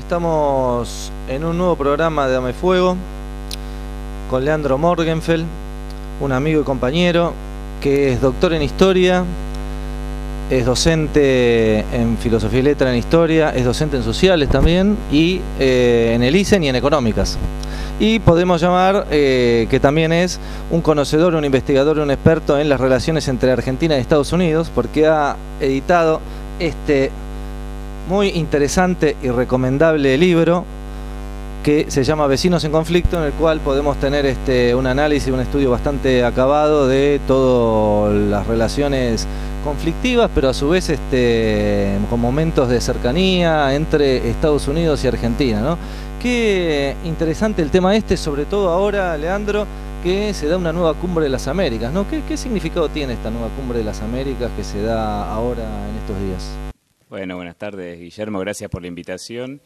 Estamos en un nuevo programa de Dame Fuego con Leandro Morgenfeld, un amigo y compañero que es doctor en historia, es docente en filosofía y letra en historia, es docente en sociales también y eh, en el ICEN y en económicas. Y podemos llamar eh, que también es un conocedor, un investigador, un experto en las relaciones entre Argentina y Estados Unidos porque ha editado este muy interesante y recomendable libro que se llama Vecinos en Conflicto, en el cual podemos tener este, un análisis, un estudio bastante acabado de todas las relaciones conflictivas, pero a su vez este, con momentos de cercanía entre Estados Unidos y Argentina. Qué interesante el tema este, sobre todo ahora, Leandro, que se da una nueva cumbre de las Américas. ¿Qué significado tiene esta nueva cumbre de las Américas que se da ahora en estos días? Bueno, buenas tardes, Guillermo. Gracias por la invitación.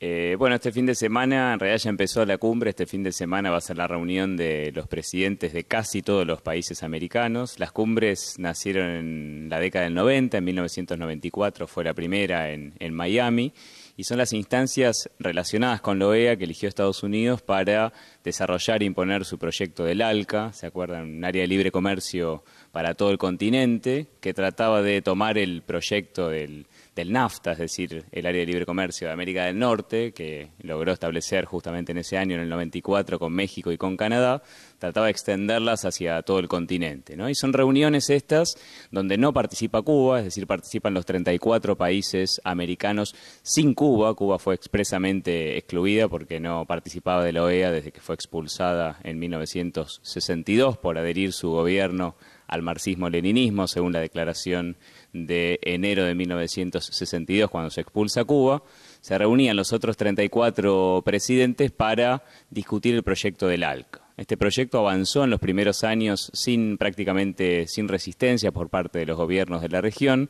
Eh, bueno, este fin de semana, en realidad ya empezó la cumbre, este fin de semana va a ser la reunión de los presidentes de casi todos los países americanos. Las cumbres nacieron en la década del 90, en 1994 fue la primera en, en Miami, y son las instancias relacionadas con la e OEA que eligió Estados Unidos para desarrollar e imponer su proyecto del ALCA, ¿se acuerdan? Un área de libre comercio para todo el continente, que trataba de tomar el proyecto del el NAFTA, es decir, el área de libre comercio de América del Norte, que logró establecer justamente en ese año, en el 94, con México y con Canadá, trataba de extenderlas hacia todo el continente. ¿no? Y son reuniones estas donde no participa Cuba, es decir, participan los 34 países americanos sin Cuba. Cuba fue expresamente excluida porque no participaba de la OEA desde que fue expulsada en 1962 por adherir su gobierno al marxismo-leninismo, según la declaración de enero de 1962, cuando se expulsa Cuba, se reunían los otros 34 presidentes para discutir el proyecto del ALC. Este proyecto avanzó en los primeros años sin prácticamente sin resistencia por parte de los gobiernos de la región.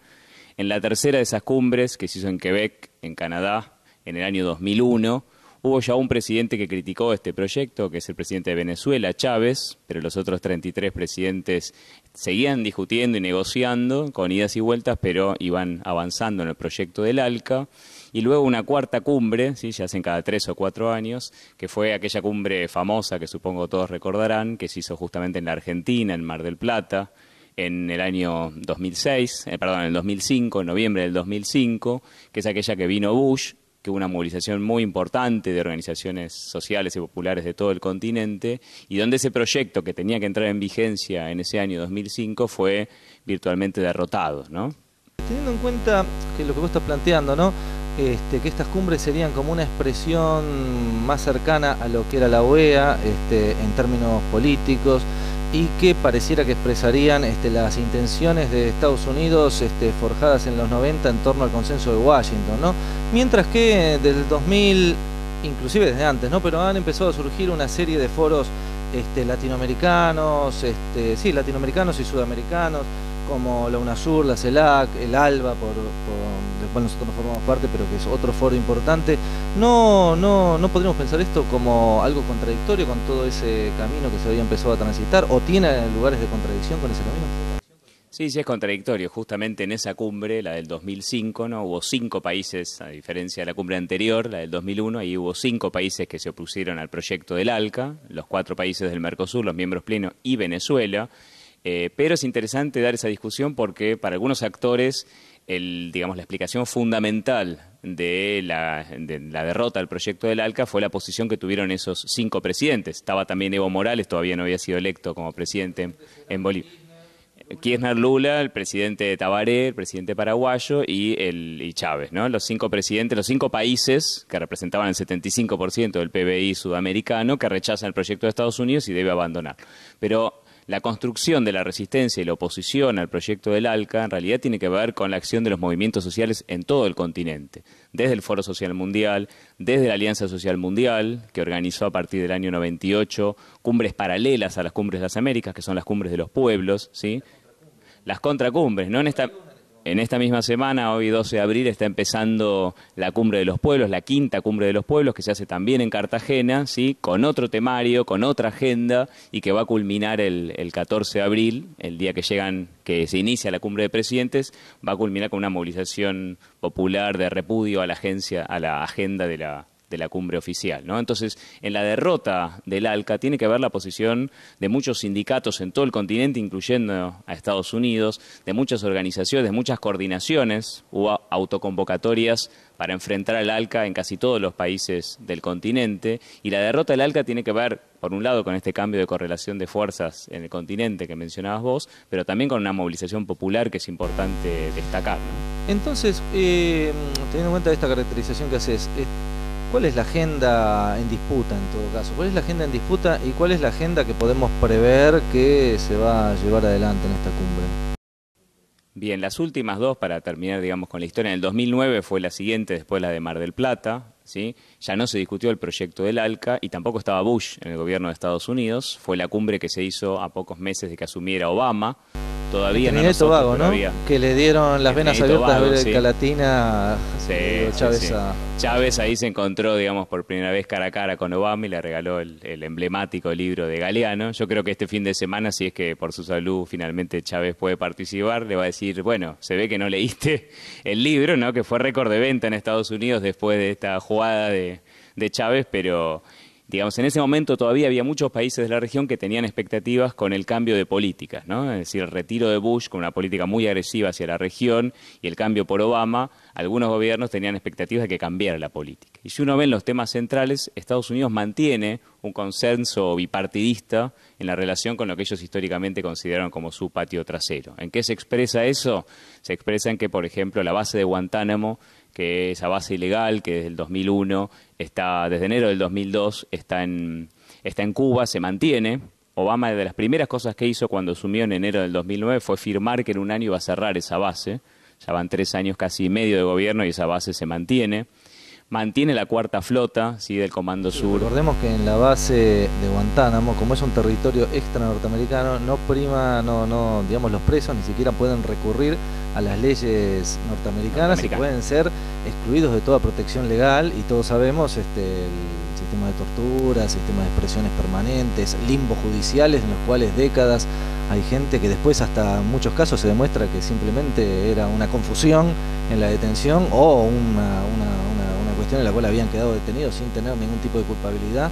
En la tercera de esas cumbres, que se hizo en Quebec, en Canadá, en el año 2001, Hubo ya un presidente que criticó este proyecto, que es el presidente de Venezuela, Chávez, pero los otros 33 presidentes seguían discutiendo y negociando con idas y vueltas, pero iban avanzando en el proyecto del ALCA. Y luego una cuarta cumbre, ¿sí? ya hacen cada tres o cuatro años, que fue aquella cumbre famosa que supongo todos recordarán, que se hizo justamente en la Argentina, en Mar del Plata, en el año 2006, eh, perdón, en el 2005, en noviembre del 2005, que es aquella que vino Bush, que hubo una movilización muy importante de organizaciones sociales y populares de todo el continente, y donde ese proyecto que tenía que entrar en vigencia en ese año 2005 fue virtualmente derrotado. ¿no? Teniendo en cuenta que lo que vos estás planteando, ¿no? Este, que estas cumbres serían como una expresión más cercana a lo que era la OEA este, en términos políticos, y que pareciera que expresarían este, las intenciones de Estados Unidos este, forjadas en los 90 en torno al consenso de Washington, ¿no? Mientras que desde el 2000, inclusive desde antes, ¿no? Pero han empezado a surgir una serie de foros este, latinoamericanos, este, sí, latinoamericanos y sudamericanos, como la UNASUR, la CELAC, el ALBA, por, del cual nosotros no formamos parte, pero que es otro foro importante, no, no, no podríamos pensar esto como algo contradictorio con todo ese camino que se había empezado a transitar, o tiene lugares de contradicción con ese camino. Sí, sí, es contradictorio. Justamente en esa cumbre, la del 2005, ¿no? hubo cinco países, a diferencia de la cumbre anterior, la del 2001, ahí hubo cinco países que se opusieron al proyecto del ALCA, los cuatro países del Mercosur, los miembros plenos y Venezuela. Eh, pero es interesante dar esa discusión porque para algunos actores, el, digamos, la explicación fundamental de la, derrota al proyecto del ALCA fue la posición que tuvieron esos cinco presidentes. Estaba también Evo Morales, todavía no había sido electo como presidente en, Bolivia. Kirchner Lula, el presidente de Tabaré, el presidente paraguayo y, el, Chávez, ¿no? Los cinco presidentes, los cinco países que representaban el 75% del PBI sudamericano que rechazan el proyecto de Estados Unidos y debe abandonar. Pero la construcción de la resistencia y la oposición al proyecto del ALCA en realidad tiene que ver con la acción de los movimientos sociales en todo el continente, desde el Foro Social Mundial, desde la Alianza Social Mundial, que organizó a partir del año 98 cumbres paralelas a las cumbres de las Américas, que son las cumbres de los pueblos, ¿sí? Las contracumbres, no en esta en esta misma semana, hoy 12 de abril, está empezando la Cumbre de los Pueblos, la quinta Cumbre de los Pueblos, que se hace también en Cartagena, ¿sí? con otro temario, con otra agenda, y que va a culminar el, 14 de abril, el día que llegan, que se inicia la Cumbre de Presidentes, va a culminar con una movilización popular de repudio a la agencia, a la agenda de la de la cumbre oficial. ¿no? Entonces, en la derrota del ALCA tiene que ver la posición de muchos sindicatos en todo el continente, incluyendo a Estados Unidos, de muchas organizaciones, de muchas coordinaciones, hubo autoconvocatorias para enfrentar al ALCA en casi todos los países del continente, y la derrota del ALCA tiene que ver, por un lado, con este cambio de correlación de fuerzas en el continente que mencionabas vos, pero también con una movilización popular que es importante destacar. Entonces, eh, teniendo en cuenta esta caracterización que haces, eh, ¿Cuál es la agenda en disputa en todo caso? ¿Cuál es la agenda en disputa y cuál es la agenda que podemos prever que se va a llevar adelante en esta cumbre? Bien, las últimas dos, para terminar, digamos, con la historia, en el 2009 fue la siguiente, después la de Mar del Plata, ¿sí? Ya no se discutió el proyecto del ALCA y tampoco estaba Bush en el gobierno de Estados Unidos, fue la cumbre que se hizo a pocos meses de que asumiera Obama todavía no ¿no? Que le dieron las venas abiertas a sí. Calatina sí, Chávez Chávez ahí se encontró, digamos, por primera vez cara a cara con Obama y le regaló el, emblemático libro de Galeano. Yo creo que este fin de semana, si es que por su salud finalmente Chávez puede participar, le va a decir, bueno, se ve que no leíste el libro, ¿no? Que fue récord de venta en Estados Unidos después de esta jugada de Chávez, pero digamos, en ese momento todavía había muchos países de la región que tenían expectativas con el cambio de políticas, ¿no? Es decir, el retiro de Bush con una política muy agresiva hacia la región y el cambio por Obama, algunos gobiernos tenían expectativas de que cambiara la política. Y si uno ve en los temas centrales, Estados Unidos mantiene un consenso bipartidista en la relación con lo que ellos históricamente consideraron como su patio trasero. ¿En qué se expresa eso? Se expresa en que, por ejemplo, la base de Guantánamo que esa base ilegal, que desde el 2001 está, desde enero del 2002 está en, está en Cuba, se mantiene. Obama, de las primeras cosas que hizo cuando asumió en enero del 2009 fue firmar que en un año iba a cerrar esa base. Ya van tres años casi y medio de gobierno y esa base se mantiene mantiene la cuarta flota ¿sí? del Comando Sur. Recordemos que en la base de Guantánamo, como es un territorio extra norteamericano, no prima, no, no, digamos, los presos ni siquiera pueden recurrir a las leyes norteamericanas y pueden ser excluidos de toda protección legal y todos sabemos este, el sistema de tortura, sistema de presiones permanentes, limbos judiciales en los cuales décadas hay gente que después hasta muchos casos se demuestra que simplemente era una confusión en la detención o una en la cual habían quedado detenidos sin tener ningún tipo de culpabilidad.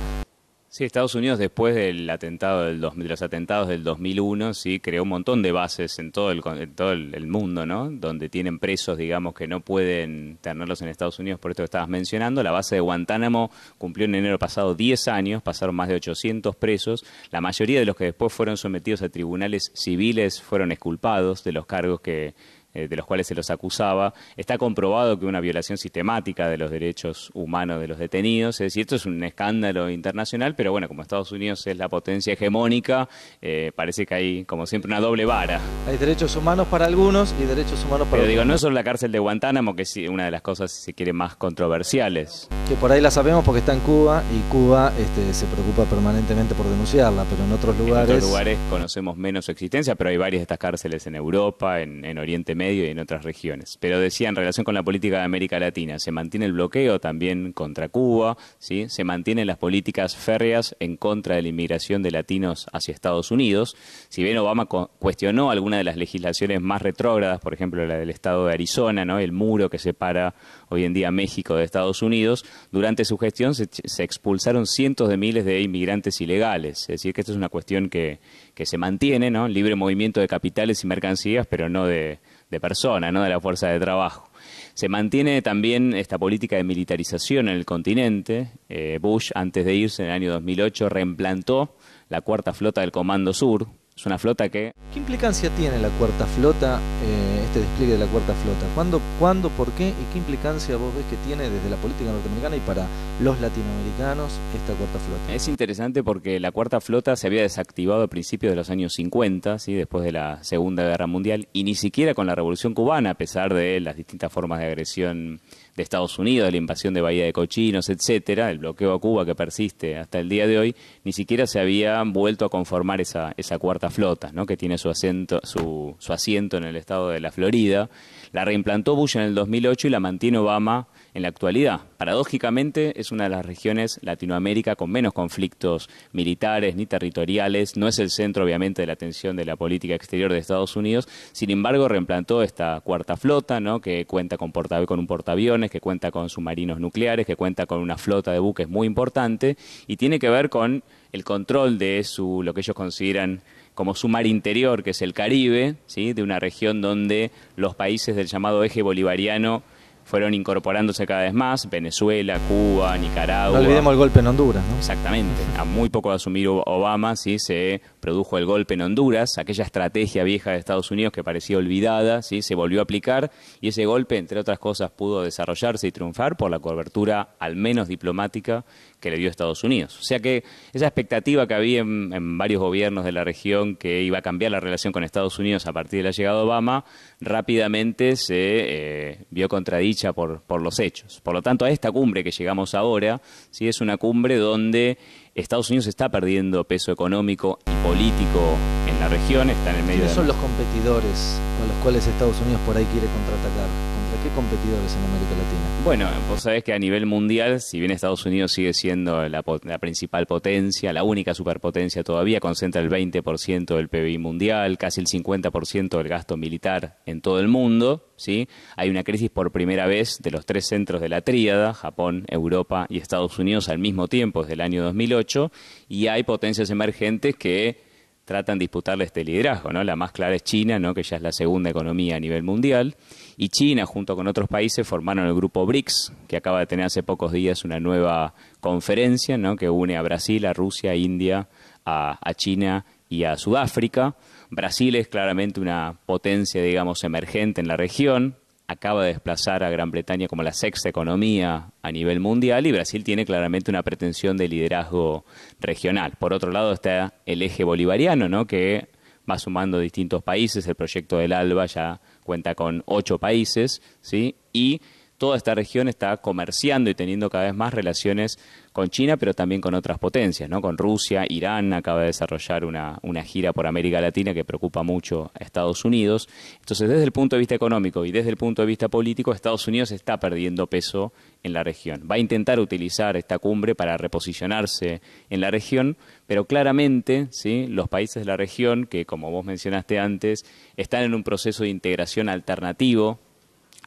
Sí, Estados Unidos después del atentado del de los atentados del 2001, sí, creó un montón de bases en todo el en todo el, mundo, ¿no? Donde tienen presos, digamos, que no pueden tenerlos en Estados Unidos por esto que estabas mencionando. La base de Guantánamo cumplió en enero pasado 10 años, pasaron más de 800 presos. La mayoría de los que después fueron sometidos a tribunales civiles fueron exculpados de los cargos que eh, de los cuales se los acusaba. Está comprobado que una violación sistemática de los derechos humanos de los detenidos. Es decir, esto es un escándalo internacional, pero bueno, como Estados Unidos es la potencia hegemónica, eh, parece que hay, como siempre, una doble vara. Hay derechos humanos para algunos y derechos humanos para pero otros. Pero digo, no es solo la cárcel de Guantánamo, que es una de las cosas, si se quiere, más controversiales. Que por ahí la sabemos porque está en Cuba y Cuba este, se preocupa permanentemente por denunciarla, pero en otros lugares. En otros lugares conocemos menos su existencia, pero hay varias de estas cárceles en Europa, en, en Oriente Medio y en otras regiones. Pero decía en relación con la política de América Latina, se mantiene el bloqueo también contra Cuba, ¿sí? se mantienen las políticas férreas en contra de la inmigración de latinos hacia Estados Unidos. Si bien Obama cuestionó alguna de las legislaciones más retrógradas, por ejemplo la del estado de Arizona, ¿no? el muro que separa hoy en día México de Estados Unidos, durante su gestión se, expulsaron cientos de miles de inmigrantes ilegales. Es decir, que esta es una cuestión que, que se mantiene, ¿no? libre movimiento de capitales y mercancías, pero no de, de persona, ¿no? de la fuerza de trabajo. Se mantiene también esta política de militarización en el continente. Eh, Bush, antes de irse en el año 2008, reimplantó la cuarta flota del Comando Sur, es una flota que... ¿Qué implicancia tiene la cuarta flota, eh, este despliegue de la cuarta flota? ¿Cuándo, ¿Cuándo, por qué y qué implicancia vos ves que tiene desde la política norteamericana y para los latinoamericanos esta cuarta flota? Es interesante porque la cuarta flota se había desactivado a principios de los años 50, ¿sí? después de la Segunda Guerra Mundial, y ni siquiera con la Revolución Cubana, a pesar de las distintas formas de agresión de Estados Unidos, la invasión de Bahía de Cochinos, etcétera, el bloqueo a Cuba que persiste hasta el día de hoy, ni siquiera se había vuelto a conformar esa, esa cuarta flota, ¿no? que tiene su, su, asiento en el estado de la Florida. La reimplantó Bush en el 2008 y la mantiene Obama en la actualidad. Paradójicamente, es una de las regiones Latinoamérica con menos conflictos militares ni territoriales. No es el centro, obviamente, de la atención de la política exterior de Estados Unidos. Sin embargo, reimplantó esta cuarta flota, ¿no? que cuenta con, con un portaaviones, que cuenta con submarinos nucleares, que cuenta con una flota de buques muy importante y tiene que ver con el control de su, lo que ellos consideran como su mar interior, que es el Caribe, ¿sí? de una región donde los países del llamado eje bolivariano fueron incorporándose cada vez más, Venezuela, Cuba, Nicaragua. No olvidemos el golpe en Honduras, ¿no? Exactamente. A muy poco de asumir Obama, sí, se produjo el golpe en Honduras, aquella estrategia vieja de Estados Unidos que parecía olvidada, sí, se volvió a aplicar y ese golpe, entre otras cosas, pudo desarrollarse y triunfar por la cobertura, al menos diplomática, que le dio Estados Unidos. O sea que esa expectativa que había en, varios gobiernos de la región que iba a cambiar la relación con Estados Unidos a partir de la llegada de Obama, rápidamente se eh, vio contradicha por, por los hechos. Por lo tanto, a esta cumbre que llegamos ahora, si es una cumbre donde Estados Unidos está perdiendo peso económico y político en la región, está en el medio. ¿Quiénes son los competidores con los cuales Estados Unidos por ahí quiere contraatacar? ¿Contra qué competidores en América Latina? Bueno, vos sabés que a nivel mundial, si bien Estados Unidos sigue siendo la, principal potencia, la única superpotencia todavía, concentra el 20% del PBI mundial, casi el 50% del gasto militar en todo el mundo, ¿sí? Hay una crisis por primera vez de los tres centros de la tríada, Japón, Europa y Estados Unidos al mismo tiempo, desde el año 2008, y hay potencias emergentes que tratan de disputarle este liderazgo, ¿no? La más clara es China, ¿no? Que ya es la segunda economía a nivel mundial. Y China, junto con otros países, formaron el grupo BRICS, que acaba de tener hace pocos días una nueva conferencia, Que une a Brasil, a Rusia, a India, a, a China y a Sudáfrica. Brasil es claramente una potencia, digamos, emergente en la región, acaba de desplazar a Gran Bretaña como la sexta economía a nivel mundial y Brasil tiene claramente una pretensión de liderazgo regional. Por otro lado está el eje bolivariano, ¿no? que va sumando distintos países, el proyecto del ALBA ya cuenta con ocho países, ¿sí? y toda esta región está comerciando y teniendo cada vez más relaciones con China, pero también con otras potencias, ¿no? Con Rusia, Irán acaba de desarrollar una, gira por América Latina que preocupa mucho a Estados Unidos. Entonces, desde el punto de vista económico y desde el punto de vista político, Estados Unidos está perdiendo peso en la región. Va a intentar utilizar esta cumbre para reposicionarse en la región, pero claramente, ¿sí? Los países de la región, que como vos mencionaste antes, están en un proceso de integración alternativo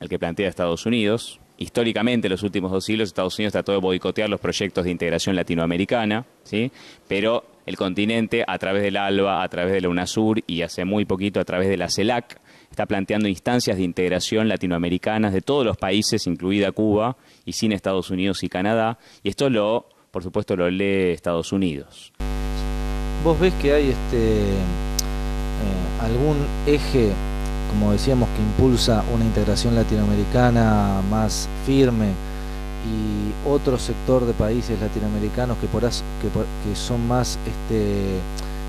el que plantea Estados Unidos. Históricamente, en los últimos dos siglos, Estados Unidos trató de boicotear los proyectos de integración latinoamericana, ¿sí? pero el continente, a través del ALBA, a través de la UNASUR y hace muy poquito a través de la CELAC, está planteando instancias de integración latinoamericanas de todos los países, incluida Cuba, y sin Estados Unidos y Canadá. Y esto lo, por supuesto, lo lee Estados Unidos. ¿Vos ves que hay este eh, algún eje como decíamos, que impulsa una integración latinoamericana más firme y otro sector de países latinoamericanos que, por, que, son más este,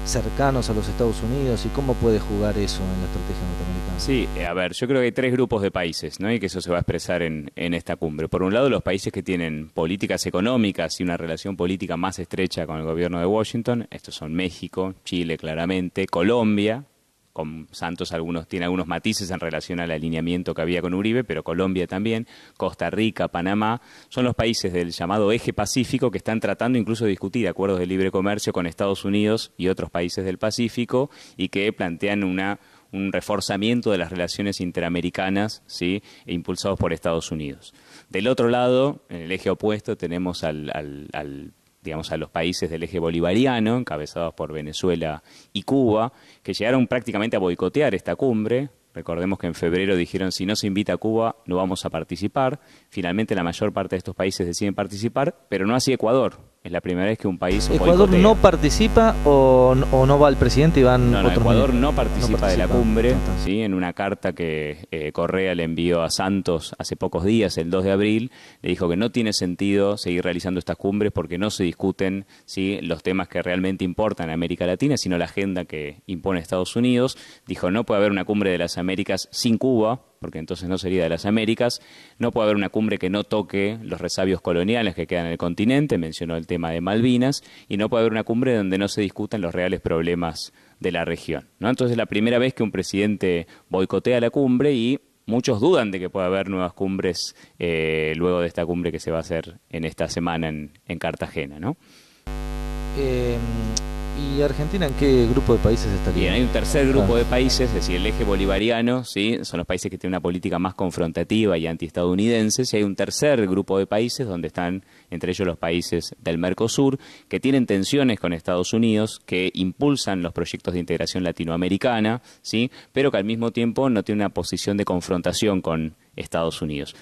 cercanos a los Estados Unidos y cómo puede jugar eso en la estrategia norteamericana. Sí, eh, a ver, yo creo que hay tres grupos de países, ¿no? Y que eso se va a expresar en, en esta cumbre. Por un lado, los países que tienen políticas económicas y una relación política más estrecha con el gobierno de Washington, estos son México, Chile claramente, Colombia, con Santos algunos, tiene algunos matices en relación al alineamiento que había con Uribe, pero Colombia también, Costa Rica, Panamá, son los países del llamado eje pacífico que están tratando incluso de discutir acuerdos de libre comercio con Estados Unidos y otros países del Pacífico y que plantean una un reforzamiento de las relaciones interamericanas, ¿sí? E impulsados por Estados Unidos. Del otro lado, en el eje opuesto, tenemos al, al, al digamos, a los países del eje bolivariano, encabezados por Venezuela y Cuba, que llegaron prácticamente a boicotear esta cumbre. Recordemos que en febrero dijeron, si no se invita a Cuba, no vamos a participar. Finalmente la mayor parte de estos países deciden participar, pero no así Ecuador, es la primera vez que un país. ¿Ecuador no participa o, no va el presidente y van no, no, Ecuador no participa, de la cumbre. ¿sí? En una carta que eh, Correa le envió a Santos hace pocos días, el 2 de abril, le dijo que no tiene sentido seguir realizando estas cumbres porque no se discuten ¿sí? los temas que realmente importan a América Latina, sino la agenda que impone Estados Unidos. Dijo: no puede haber una cumbre de las Américas sin Cuba porque entonces no sería de las Américas. No puede haber una cumbre que no toque los resabios coloniales que quedan en el continente, mencionó el tema de Malvinas, y no puede haber una cumbre donde no se discutan los reales problemas de la región. Entonces es la primera vez que un presidente boicotea la cumbre y muchos dudan de que pueda haber nuevas cumbres eh, luego de esta cumbre que se va a hacer en esta semana en, Cartagena. ¿no? Eh, ¿Y Argentina en qué grupo de países estaría? Bien, hay un tercer grupo ah. de países, es decir, el eje bolivariano, ¿sí? son los países que tienen una política más confrontativa y antiestadounidense, y hay un tercer grupo de países donde están, entre ellos, los países del Mercosur, que tienen tensiones con Estados Unidos, que impulsan los proyectos de integración latinoamericana, ¿sí? pero que al mismo tiempo no tienen una posición de confrontación con Estados Unidos.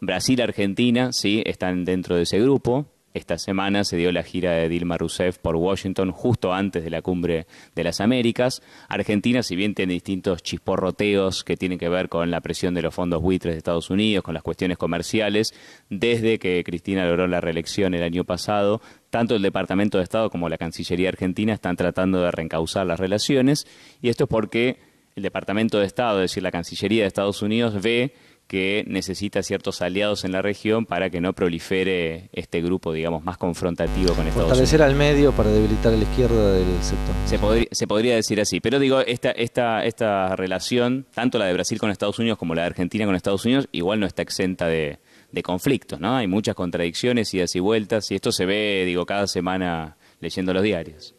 Brasil, Argentina, sí, están dentro de ese grupo, esta semana se dio la gira de Dilma Rousseff por Washington justo antes de la cumbre de las Américas. Argentina, si bien tiene distintos chisporroteos que tienen que ver con la presión de los fondos buitres de Estados Unidos, con las cuestiones comerciales, desde que Cristina logró la reelección el año pasado, tanto el Departamento de Estado como la Cancillería Argentina están tratando de reencauzar las relaciones y esto es porque el Departamento de Estado, es decir, la Cancillería de Estados Unidos, ve que necesita ciertos aliados en la región para que no prolifere este grupo, digamos, más confrontativo con Estados Unidos. Fortalecer al medio para debilitar a la izquierda del sector. Se, podría decir así, pero digo, esta, esta, esta relación, tanto la de Brasil con Estados Unidos como la de Argentina con Estados Unidos, igual no está exenta de, de conflictos, ¿no? Hay muchas contradicciones, idas y vueltas, y esto se ve, digo, cada semana leyendo los diarios.